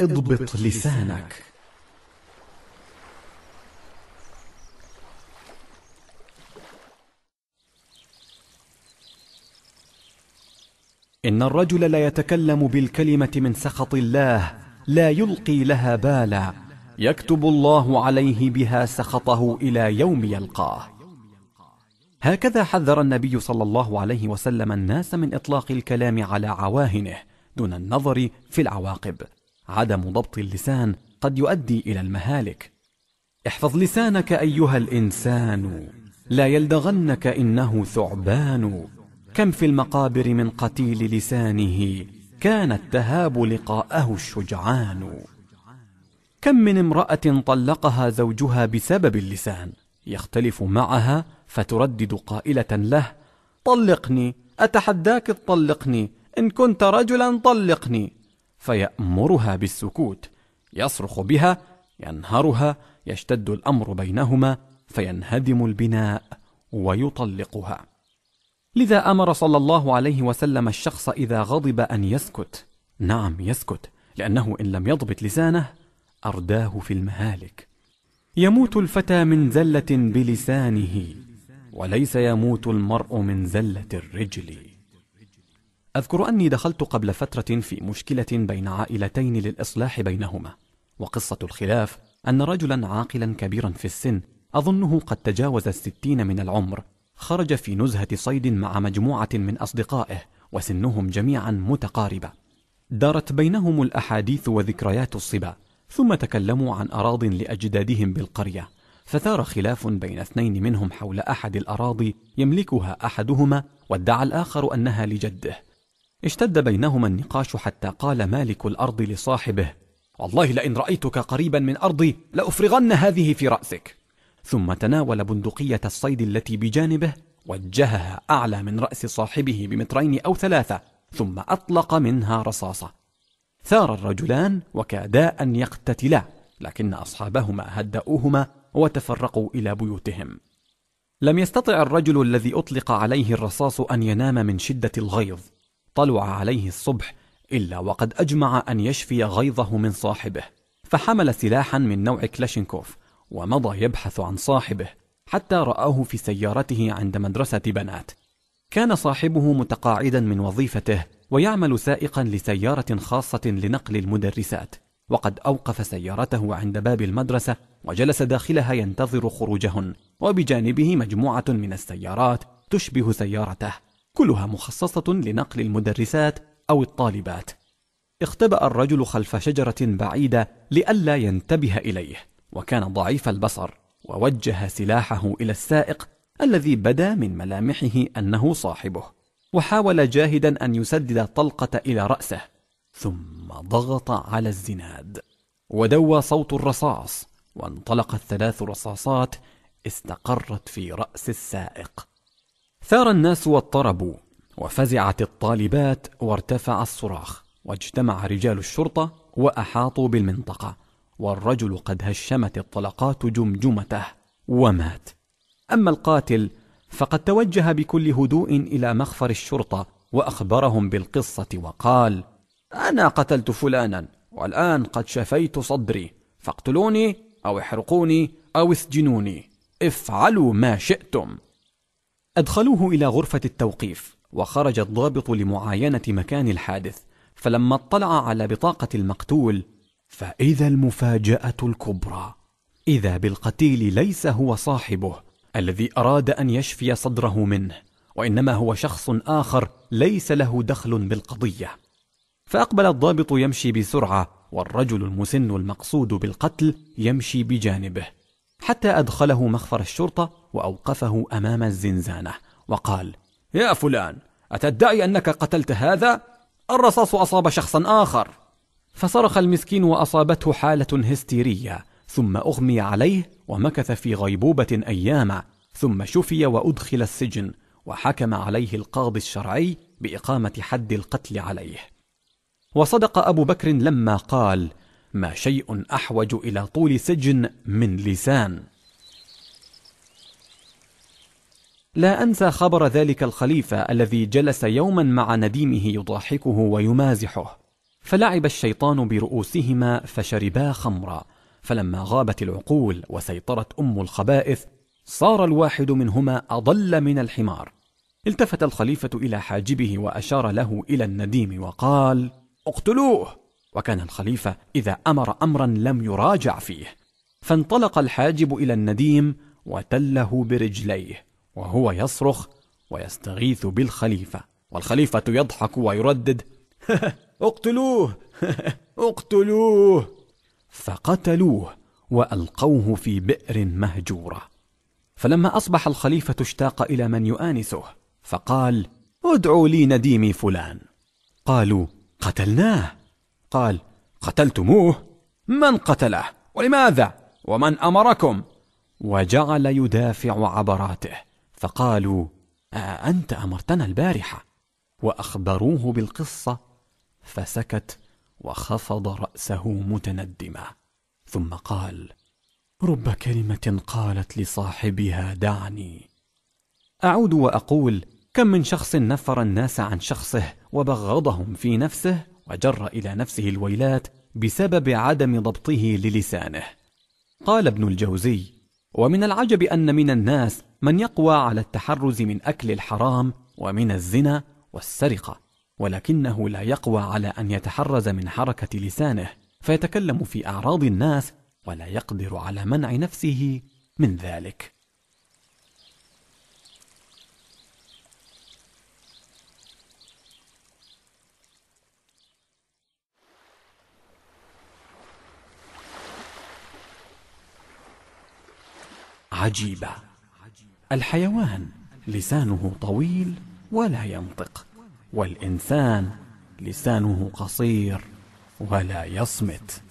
اضبط لسانك ان الرجل لا يتكلم بالكلمه من سخط الله لا يلقي لها بالا يكتب الله عليه بها سخطه الى يوم يلقاه هكذا حذر النبي صلى الله عليه وسلم الناس من اطلاق الكلام على عواهنه دون النظر في العواقب عدم ضبط اللسان قد يؤدي إلى المهالك احفظ لسانك أيها الإنسان لا يلدغنك إنه ثعبان كم في المقابر من قتيل لسانه كان التهاب لقاءه الشجعان كم من امرأة طلقها زوجها بسبب اللسان يختلف معها فتردد قائلة له طلقني أتحداك تطلقني إن كنت رجلا طلقني فيأمرها بالسكوت يصرخ بها ينهرها يشتد الأمر بينهما فينهدم البناء ويطلقها لذا امر صلى الله عليه وسلم الشخص اذا غضب ان يسكت نعم يسكت لانه ان لم يضبط لسانه ارداه في المهالك يموت الفتى من زله بلسانه وليس يموت المرء من زله الرجل أذكر أني دخلت قبل فترة في مشكلة بين عائلتين للإصلاح بينهما وقصة الخلاف أن رجلا عاقلا كبيرا في السن أظنه قد تجاوز الستين من العمر خرج في نزهة صيد مع مجموعة من أصدقائه وسنهم جميعا متقاربة دارت بينهم الأحاديث وذكريات الصبا ثم تكلموا عن أراض لأجدادهم بالقرية فثار خلاف بين اثنين منهم حول أحد الأراضي يملكها أحدهما وادعى الآخر أنها لجده اشتد بينهما النقاش حتى قال مالك الأرض لصاحبه والله لئن رأيتك قريبا من أرضي لأفرغن هذه في رأسك ثم تناول بندقية الصيد التي بجانبه وجهها أعلى من رأس صاحبه بمترين أو ثلاثة ثم أطلق منها رصاصة ثار الرجلان وكادا أن يقتتلا لكن أصحابهما هدأوهما وتفرقوا إلى بيوتهم لم يستطع الرجل الذي أطلق عليه الرصاص أن ينام من شدة الغيظ طلع عليه الصبح إلا وقد أجمع أن يشفي غيظه من صاحبه فحمل سلاحا من نوع كلاشينكوف ومضى يبحث عن صاحبه حتى رآه في سيارته عند مدرسة بنات كان صاحبه متقاعدا من وظيفته ويعمل سائقا لسيارة خاصة لنقل المدرسات وقد أوقف سيارته عند باب المدرسة وجلس داخلها ينتظر خروجهن وبجانبه مجموعة من السيارات تشبه سيارته كلها مخصصة لنقل المدرسات أو الطالبات اختبأ الرجل خلف شجرة بعيدة لئلا ينتبه إليه وكان ضعيف البصر ووجه سلاحه إلى السائق الذي بدا من ملامحه أنه صاحبه وحاول جاهدا أن يسدد الطلقة إلى رأسه ثم ضغط على الزناد ودوى صوت الرصاص وانطلقت ثلاث رصاصات استقرت في رأس السائق ثار الناس واضطربوا وفزعت الطالبات وارتفع الصراخ واجتمع رجال الشرطة وأحاطوا بالمنطقة والرجل قد هشمت الطلقات جمجمته ومات أما القاتل فقد توجه بكل هدوء إلى مخفر الشرطة وأخبرهم بالقصة وقال أنا قتلت فلانا والآن قد شفيت صدري فاقتلوني أو احرقوني أو اسجنوني افعلوا ما شئتم أدخلوه إلى غرفة التوقيف وخرج الضابط لمعاينة مكان الحادث فلما اطلع على بطاقة المقتول فإذا المفاجأة الكبرى إذا بالقتيل ليس هو صاحبه الذي أراد أن يشفي صدره منه وإنما هو شخص آخر ليس له دخل بالقضية فأقبل الضابط يمشي بسرعة والرجل المسن المقصود بالقتل يمشي بجانبه حتى أدخله مخفر الشرطة وأوقفه أمام الزنزانة وقال يا فلان أتدعي أنك قتلت هذا؟ الرصاص أصاب شخصا آخر فصرخ المسكين وأصابته حالة هستيرية ثم أغمي عليه ومكث في غيبوبة أياما ثم شفي وأدخل السجن وحكم عليه القاضي الشرعي بإقامة حد القتل عليه وصدق أبو بكر لما قال ما شيء أحوج إلى طول سجن من لسان لا أنسى خبر ذلك الخليفة الذي جلس يوما مع نديمه يضاحكه ويمازحه فلعب الشيطان برؤوسهما فشربا خمرا فلما غابت العقول وسيطرت أم الخبائث صار الواحد منهما أضل من الحمار التفت الخليفة إلى حاجبه وأشار له إلى النديم وقال اقتلوه وكان الخليفة إذا أمر أمرا لم يراجع فيه فانطلق الحاجب إلى النديم وتله برجليه وهو يصرخ ويستغيث بالخليفة والخليفة يضحك ويردد اقتلوه اقتلوه فقتلوه وألقوه في بئر مهجورة فلما أصبح الخليفة اشتاق إلى من يؤانسه فقال ادعوا لي نديمي فلان قالوا قتلناه قال قتلتموه من قتله ولماذا ومن امركم وجعل يدافع عبراته فقالوا آه، انت أمرتنا البارحة وأخبروه بالقصة فسكت وخفض رأسه متندما ثم قال رب كلمة قالت لصاحبها دعني أعود وأقول كم من شخص نفر الناس عن شخصه وبغضهم في نفسه وجر إلى نفسه الويلات بسبب عدم ضبطه للسانه قال ابن الجوزي ومن العجب أن من الناس من يقوى على التحرز من أكل الحرام ومن الزنا والسرقة ولكنه لا يقوى على أن يتحرز من حركة لسانه فيتكلم في أعراض الناس ولا يقدر على منع نفسه من ذلك عجيبة الحيوان لسانه طويل ولا ينطق والإنسان لسانه قصير ولا يصمت